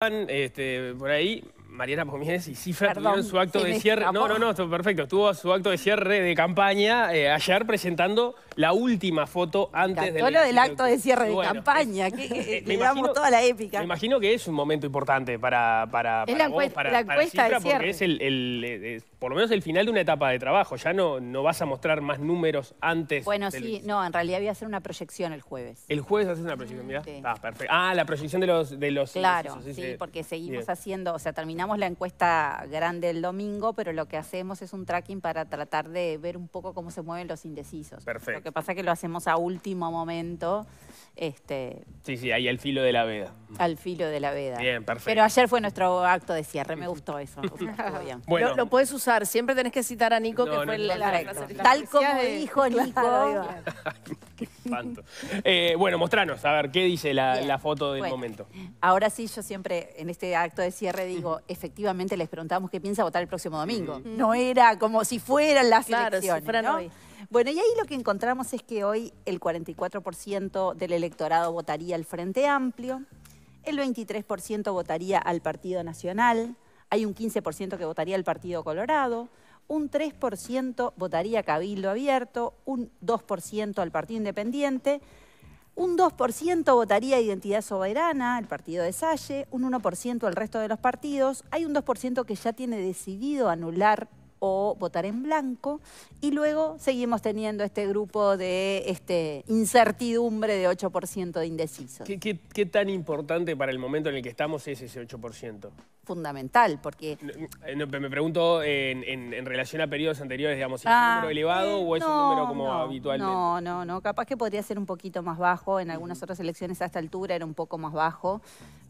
Este, por ahí Mariana Pomínez y Cifra tuvieron su acto de cierre. No, no, no, perfecto. Tuvo su acto de cierre de campaña eh, ayer presentando la última foto antes del. lo del acto de cierre de campaña. Que, le eh, toda la épica. Me imagino que es un momento importante para, para, para, porque es por lo menos el final de una etapa de trabajo. Ya no, no vas a mostrar más números antes. Bueno, sí, no, en realidad voy a hacer una proyección el jueves. El jueves haces una proyección, Ah, perfecto. Ah, la proyección de los. De los claro, sí, porque seguimos haciendo, o sea, terminamos la encuesta grande el domingo, pero lo que hacemos es un tracking para tratar de ver un poco cómo se mueven los indecisos. Lo que pasa es que lo hacemos a último momento este, sí, sí, ahí al filo de la veda. Al filo de la veda. Bien, perfecto. Pero ayer fue nuestro acto de cierre, me gustó eso. Bueno. Lo, puedes usar, siempre tenés que citar a Nico, que fue el, correcto. Tal como dijo Nico. Eh, bueno, mostranos, a ver, ¿qué dice la, foto del momento? Ahora sí, yo siempre en este acto de cierre digo, efectivamente les preguntamos qué piensa votar el próximo domingo. No era como si fueran las elecciones, bueno, y ahí lo que encontramos es que hoy el 44% del electorado votaría al Frente Amplio, el 23% votaría al Partido Nacional, hay un 15% que votaría al Partido Colorado, un 3% votaría Cabildo Abierto, un 2% al Partido Independiente, un 2% votaría Identidad Soberana, el partido de Salle, un 1% al resto de los partidos, hay un 2% que ya tiene decidido anular o votar en blanco. Y luego seguimos teniendo este grupo de este, incertidumbre de 8% de indecisos. ¿Qué, tan importante para el momento en el que estamos es ese 8%? Fundamental, porque... Eh, me pregunto en, relación a periodos anteriores, digamos, es un ah, número elevado eh, o es un número como habitual. No, no, no. Capaz que podría ser un poquito más bajo. En algunas otras elecciones a esta altura era un poco más bajo.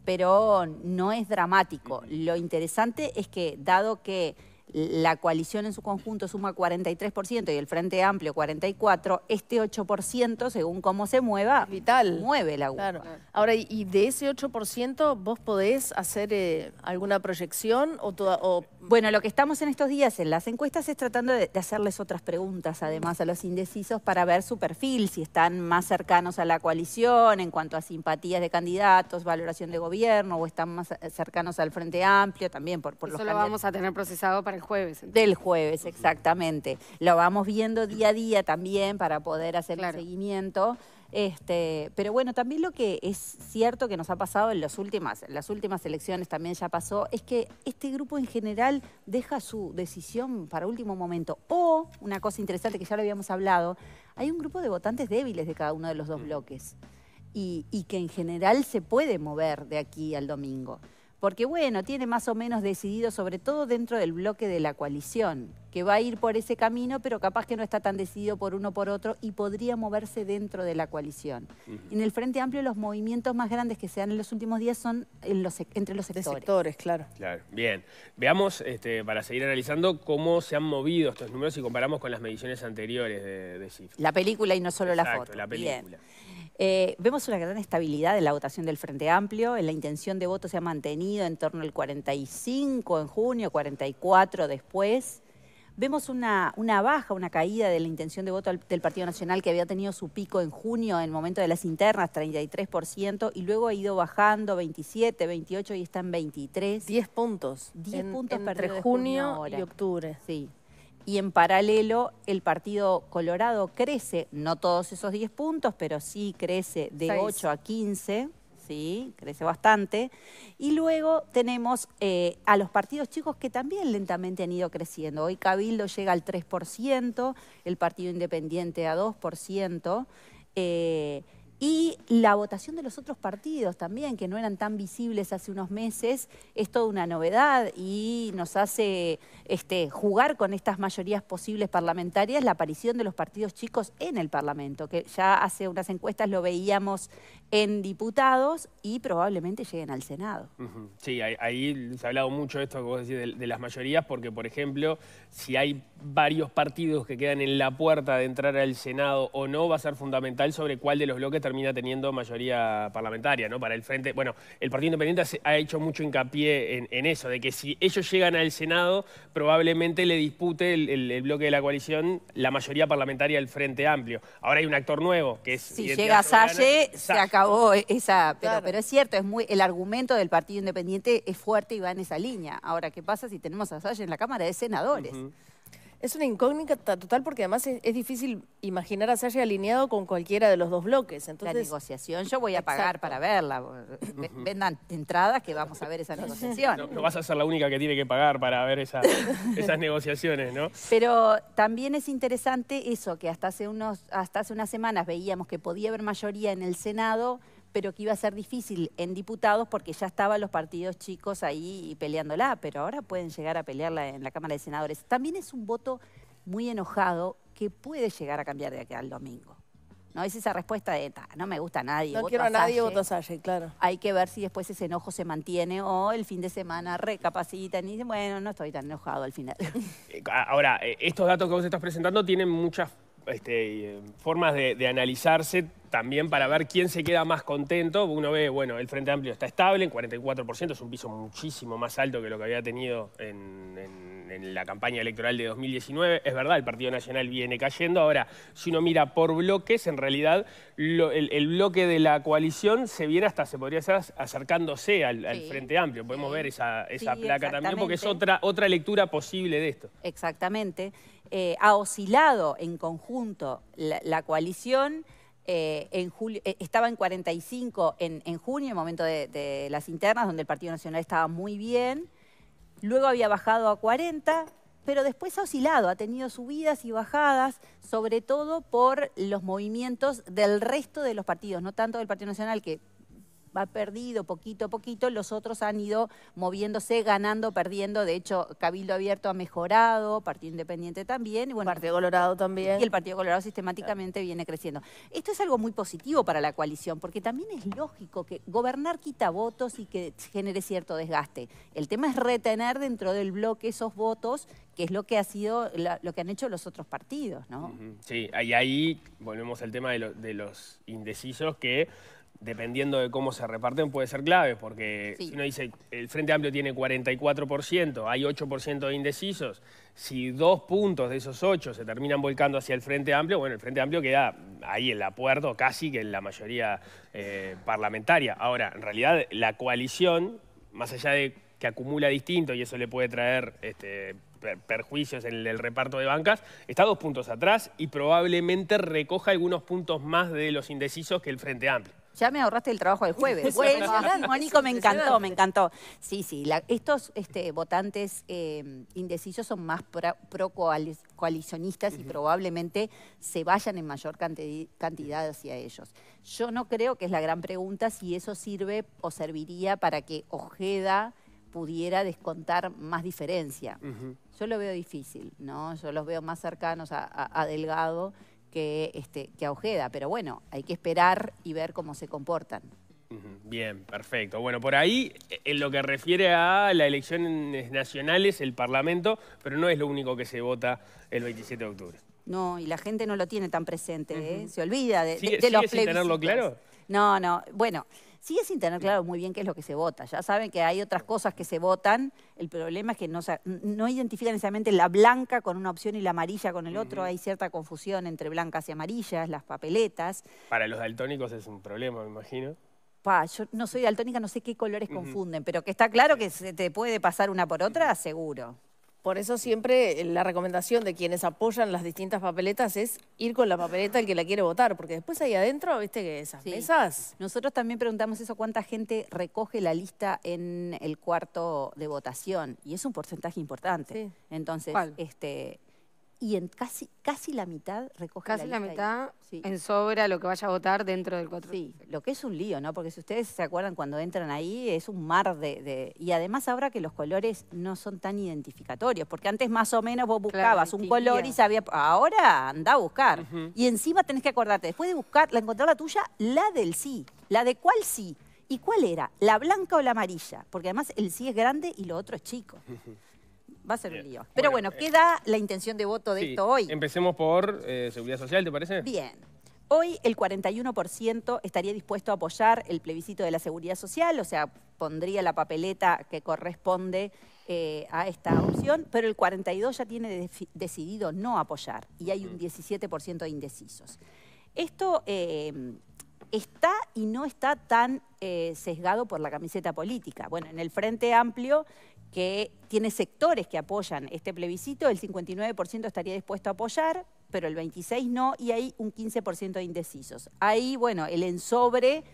Pero no es dramático. Lo interesante es que, dado que la coalición en su conjunto suma 43% y el Frente Amplio 44%, este 8%, según cómo se mueva, Vital. mueve la claro. Ahora, ¿y de ese 8% vos podés hacer eh, alguna proyección o, o bueno, lo que estamos en estos días en las encuestas es tratando de, hacerles otras preguntas, además, a los indecisos para ver su perfil, si están más cercanos a la coalición en cuanto a simpatías de candidatos, valoración de gobierno, o están más eh, cercanos al Frente Amplio también por, por Eso lo vamos a tener procesado para el jueves. Del jueves, exactamente. Lo vamos viendo día a día también para poder hacer el seguimiento. Este, pero bueno, también lo que es cierto que nos ha pasado en las últimas, las últimas elecciones también ya pasó, es que este grupo en general deja su decisión para último momento. O, una cosa interesante que ya lo habíamos hablado, hay un grupo de votantes débiles de cada uno de los dos mm. bloques y, y que en general se puede mover de aquí al domingo. Porque bueno, tiene más o menos decidido, sobre todo dentro del bloque de la coalición, que va a ir por ese camino, pero capaz que no está tan decidido por uno por otro y podría moverse dentro de la coalición. En el Frente Amplio los movimientos más grandes que se dan en los últimos días son en los, entre los sectores. claro. Claro, bien. Veamos, este, para seguir analizando, cómo se han movido estos números y comparamos con las mediciones anteriores de, de La película y no solo la foto. Eh, vemos una gran estabilidad en la votación del Frente Amplio, en la intención de voto se ha mantenido en torno al 45 en junio, 44 después. Vemos una, una baja, una caída de la intención de voto del Partido Nacional que había tenido su pico en junio en el momento de las internas, 33%, y luego ha ido bajando 27, 28 y está en 23. 10 puntos. 10 puntos entre junio, y octubre. Sí y en paralelo el Partido Colorado crece, no todos esos 10 puntos, pero sí crece de 8 a 15. ¿sí? crece bastante. Y luego tenemos eh, a los partidos chicos que también lentamente han ido creciendo. Hoy Cabildo llega al 3%, el Partido Independiente a 2%. Y la votación de los otros partidos también, que no eran tan visibles hace unos meses, es toda una novedad y nos hace este, jugar con estas mayorías posibles parlamentarias la aparición de los partidos chicos en el Parlamento, que ya hace unas encuestas lo veíamos en diputados y probablemente lleguen al Senado. Sí, ahí, se ha hablado mucho de esto que vos de, las mayorías, porque por ejemplo, si hay varios partidos que quedan en la puerta de entrar al Senado o no, va a ser fundamental sobre cuál de los bloques termina teniendo mayoría parlamentaria, ¿no? Para el frente. Bueno, el Partido Independiente ha hecho mucho hincapié en, eso, de que si ellos llegan al Senado, probablemente le dispute el, bloque de la coalición la mayoría parlamentaria del Frente Amplio. Ahora hay un actor nuevo, que es. Si llega Salle, se acabó esa. Pero, pero, es cierto, es muy, el argumento del Partido Independiente es fuerte y va en esa línea. Ahora, ¿qué pasa si tenemos a Salle en la Cámara de Senadores? Es una incógnita total porque además es, difícil imaginar a Sergio alineado con cualquiera de los dos bloques. La negociación yo voy a pagar para verla. Vendan entradas que vamos a ver esa negociación. No, vas a ser la única que tiene que pagar para ver esas negociaciones, ¿no? Pero también es interesante eso, que hasta hace, unos, hasta hace unas semanas veíamos que podía haber mayoría en el Senado pero que iba a ser difícil en diputados porque ya estaban los partidos chicos ahí peleándola, pero ahora pueden llegar a pelearla en la Cámara de Senadores. También es un voto muy enojado que puede llegar a cambiar de aquí al domingo. No es esa respuesta de, no me gusta a nadie. No quiero a nadie, voto a claro. Hay que ver si después ese enojo se mantiene o el fin de semana recapacitan y dicen, bueno, no estoy tan enojado al final. Eh, ahora, eh, estos datos que vos estás presentando tienen muchas este, formas de, analizarse también para ver quién se queda más contento. Uno ve, bueno, el Frente Amplio está estable en 44%, es un piso muchísimo más alto que lo que había tenido en en, la campaña electoral de 2019. Es verdad, el Partido Nacional viene cayendo. Ahora, si uno mira por bloques, en realidad el, bloque de la coalición se viene hasta, se podría hacer acercándose al, Frente Amplio. Podemos ver esa, placa también, porque es otra, otra lectura posible de esto. Exactamente. Eh, ha oscilado en conjunto la, coalición. Eh, en julio, eh, estaba en 45 en, junio, en momento de, las internas, donde el Partido Nacional estaba muy bien luego había bajado a 40, pero después ha oscilado, ha tenido subidas y bajadas, sobre todo por los movimientos del resto de los partidos, no tanto del Partido Nacional, que Va perdido poquito a poquito, los otros han ido moviéndose, ganando, perdiendo. De hecho, Cabildo Abierto ha mejorado, Partido Independiente también. Y bueno, Partido Colorado también. Y el Partido Colorado sistemáticamente viene creciendo. Esto es algo muy positivo para la coalición, porque también es lógico que gobernar quita votos y que genere cierto desgaste. El tema es retener dentro del bloque esos votos que es lo que ha sido lo que han hecho los otros partidos, ¿no? Sí, ahí ahí volvemos al tema de los indecisos que dependiendo de cómo se reparten, puede ser clave, porque si uno dice, el Frente Amplio tiene 44%, hay 8% de indecisos, si dos puntos de esos ocho se terminan volcando hacia el Frente Amplio, bueno, el Frente Amplio queda ahí en la puerta, casi que en la mayoría eh, parlamentaria. Ahora, en realidad, la coalición, más allá de que acumula distinto y eso le puede traer este, perjuicios en el reparto de bancas, está dos puntos atrás y probablemente recoja algunos puntos más de los indecisos que el Frente Amplio. Ya me ahorraste el trabajo del jueves. Bueno, Mónico, me encantó, me encantó. Sí, sí, estos este, votantes eh, indecisos son más pro-coalicionistas y probablemente se vayan en mayor cantidad hacia ellos. Yo no creo que es la gran pregunta si eso sirve o serviría para que Ojeda pudiera descontar más diferencia. Yo lo veo difícil, ¿no? Yo los veo más cercanos a Delgado que, este, que Ojeda. Pero bueno, hay que esperar y ver cómo se comportan. Bien, perfecto. Bueno, por ahí, eh, en lo que refiere a las elecciones nacionales, el Parlamento, pero no es lo único que se vota el 27 de octubre. No, y la gente no lo tiene tan presente, ¿eh? se olvida de, tenerlo claro? No, no, bueno, sigue sin tener claro muy bien qué es lo que se vota. Ya saben que hay otras cosas que se votan, el problema es que no, no identifican necesariamente la blanca con una opción y la amarilla con el otro, hay cierta confusión entre blancas y amarillas, las papeletas. Para los daltónicos es un problema, me imagino. Pa, yo no soy daltónica, no sé qué colores confunden, pero que está claro que se te puede pasar una por otra, seguro. Por eso siempre eh, la recomendación de quienes apoyan las distintas papeletas es ir con la papeleta el que la quiere votar, porque después ahí adentro, viste que esas mesas... Nosotros también preguntamos eso, cuánta gente recoge la lista en el cuarto de votación, y es un porcentaje importante. Entonces, este y en casi, casi la mitad recoge Casi la, mitad en sobra lo que vaya a votar dentro del 4. Sí, lo que es un lío, ¿no? Porque si ustedes se acuerdan cuando entran ahí, es un mar de, Y además ahora que los colores no son tan identificatorios, porque antes más o menos vos buscabas un color y sabías... Ahora anda a buscar. Y encima tenés que acordarte, después de buscar, la encontrar la tuya, la del sí. La de cuál sí. ¿Y cuál era? ¿La blanca o la amarilla? Porque además el sí es grande y lo otro es chico va a ser un lío. Pero bueno, eh, ¿qué da la intención de voto de esto hoy. Empecemos por eh, Seguridad Social, ¿te parece? Bien. Hoy el 41% estaría dispuesto a apoyar el plebiscito de la seguridad social, o sea, pondría la papeleta que corresponde eh, a esta opción, pero el 42% ya tiene decidido no apoyar y hay un 17% de indecisos. Esto está y no está tan sesgado por la camiseta política. Bueno, en el Frente Amplio que tiene sectores que apoyan este plebiscito, el 59% estaría dispuesto a apoyar, pero el 26% no, y hay un 15% de indecisos. Ahí, bueno, el ensobre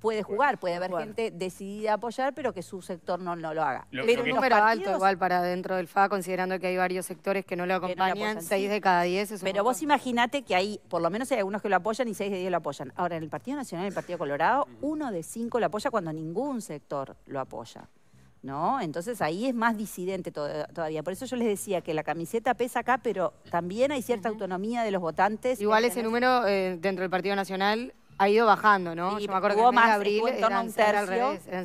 puede jugar, puede haber gente decidida a apoyar, pero que su sector no, no lo haga. pero un número alto igual para dentro del FA, considerando que hay varios sectores que no lo acompañan, 6 de cada 10 es un Pero vos imaginate que hay, por lo menos hay algunos que lo apoyan y 6 de 10 lo apoyan. Ahora, en el Partido Nacional, en el Partido Colorado, mm. uno de 5 lo apoya cuando ningún sector lo apoya. ¿no? Entonces ahí es más disidente todavía. Por eso yo les decía que la camiseta pesa acá, pero también hay cierta autonomía de los votantes. Igual ese número eh, dentro del Partido Nacional ha ido bajando, ¿no? Y me acuerdo que en abril eran,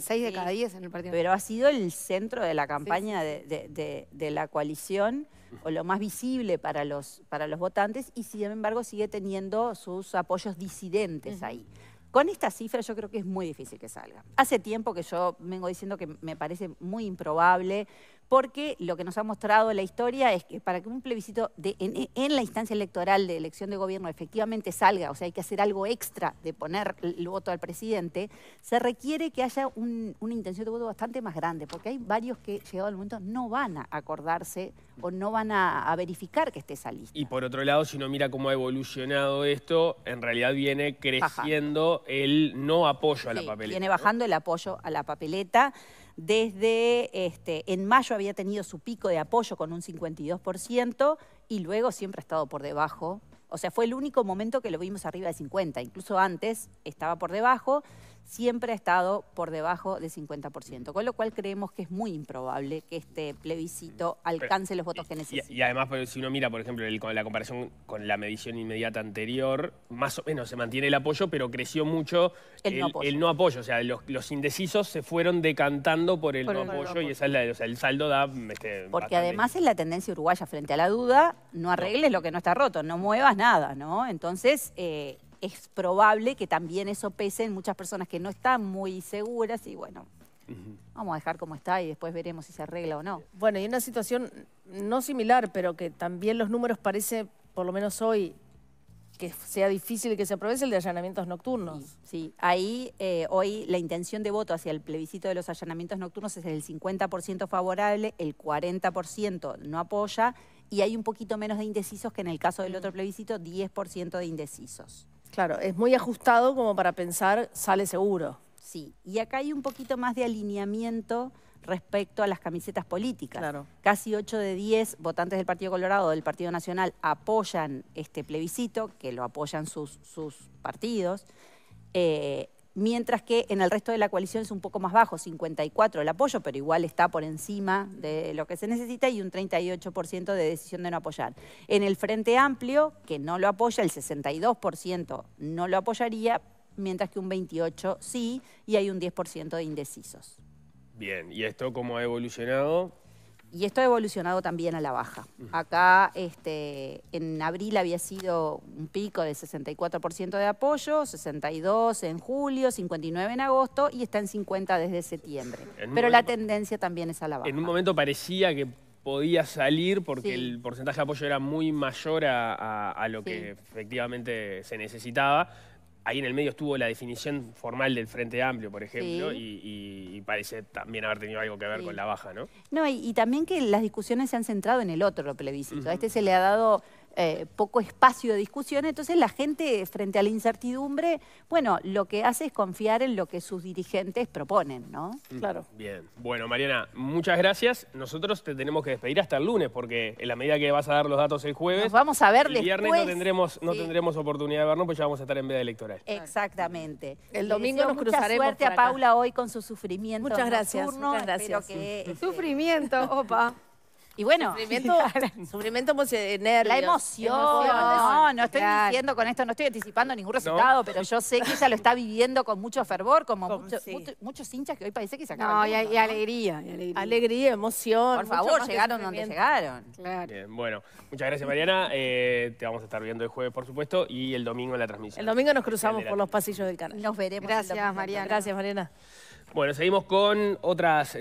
seis de cada diez en el Partido Pero ha sido el centro de la campaña de, la coalición o lo más visible para los, para los votantes y sin embargo sigue teniendo sus apoyos disidentes ahí. Con esta cifra yo creo que es muy difícil que salga. Hace tiempo que yo vengo diciendo que me parece muy improbable, porque lo que nos ha mostrado la historia es que para que un plebiscito en, la instancia electoral de elección de gobierno efectivamente salga, o sea, hay que hacer algo extra de poner el voto al presidente, se requiere que haya una intención de voto bastante más grande, porque hay varios que, llegado el momento, no van a acordarse o no van a, verificar que esté esa lista. Y por otro lado, si uno mira cómo ha evolucionado esto, en realidad viene creciendo el no apoyo a la papeleta. Viene bajando el apoyo a la papeleta desde este, en mayo había tenido su pico de apoyo con un 52% y luego siempre ha estado por debajo. O sea, fue el único momento que lo vimos arriba de 50, incluso antes estaba por debajo siempre ha estado por debajo del 50%, con lo cual creemos que es muy improbable que este plebiscito alcance los votos que necesita. Y, además, pues, si uno mira, por ejemplo, la comparación con la medición inmediata anterior, más o menos se mantiene el apoyo, pero creció mucho el, no, apoyo. O sea, los, indecisos se fueron decantando por el, no, apoyo, y esa es la, el saldo da... Este, Porque además es la tendencia uruguaya frente a la duda, no arregles lo que no está roto, no muevas nada, ¿no? Entonces... Eh, es probable que también eso pese en muchas personas que no están muy seguras y bueno, vamos a dejar como está y después veremos si se arregla o no. Bueno, y una situación no similar, pero que también los números parece, por lo menos hoy, que sea difícil que se apruebe el de allanamientos nocturnos. Sí, ahí eh, hoy la intención de voto hacia el plebiscito de los allanamientos nocturnos es el 50% favorable, el 40% no apoya y hay un poquito menos de indecisos que en el caso del otro mm. plebiscito, 10% de indecisos. Claro, es muy ajustado como para pensar sale seguro. Sí, y acá hay un poquito más de alineamiento respecto a las camisetas políticas. Claro. Casi 8 de 10 votantes del Partido Colorado, del Partido Nacional, apoyan este plebiscito, que lo apoyan sus, sus partidos. Eh, mientras que en el resto de la coalición es un poco más bajo, 54 el apoyo, pero igual está por encima de lo que se necesita y un 38% de decisión de no apoyar. En el Frente Amplio, que no lo apoya, el 62% no lo apoyaría, mientras que un 28% sí, y hay un 10% de indecisos. Bien, ¿y esto cómo ha evolucionado? Y esto ha evolucionado también a la baja. Acá este, en abril había sido un pico de 64% de apoyo, 62 en julio, 59 en agosto y está en 50 desde septiembre. Pero la tendencia también es a la baja. En un momento parecía que podía salir porque el porcentaje de apoyo era muy mayor a, lo que efectivamente se necesitaba ahí en el medio estuvo la definición formal del Frente Amplio, por ejemplo, y, parece también haber tenido algo que ver con la baja, ¿no? No, y, también que las discusiones se han centrado en el otro plebiscito. A este se le ha dado eh, poco espacio de discusión, entonces la gente frente a la incertidumbre, bueno, lo que hace es confiar en lo que sus dirigentes proponen, ¿no? Mm, claro. Bien. Bueno, Mariana, muchas gracias. Nosotros te tenemos que despedir hasta el lunes, porque en la medida que vas a dar los datos el jueves... Nos vamos a ver el viernes no tendremos, no tendremos oportunidad de vernos, porque ya vamos a estar en veda electoral. Exactamente. El domingo nos cruzaremos mucha suerte a Paula hoy con su sufrimiento Muchas gracias, muchas gracias. Este, sufrimiento, opa. Y bueno, sufrimiento, sufrimiento eh, nervios, La emoción. No, no estoy diciendo con esto, no estoy anticipando ningún resultado, pero yo sé que ella lo está viviendo con mucho fervor, como muchos hinchas que hoy parece que se acaban. No, y, alegría, alegría, emoción. Por favor, llegaron donde llegaron. bueno, muchas gracias, Mariana. Eh, te vamos a estar viendo el jueves, por supuesto, y el domingo en la transmisión. El domingo nos cruzamos por los pasillos del canal. Nos veremos. Gracias, Mariana. Gracias, Mariana. Bueno, seguimos con otras...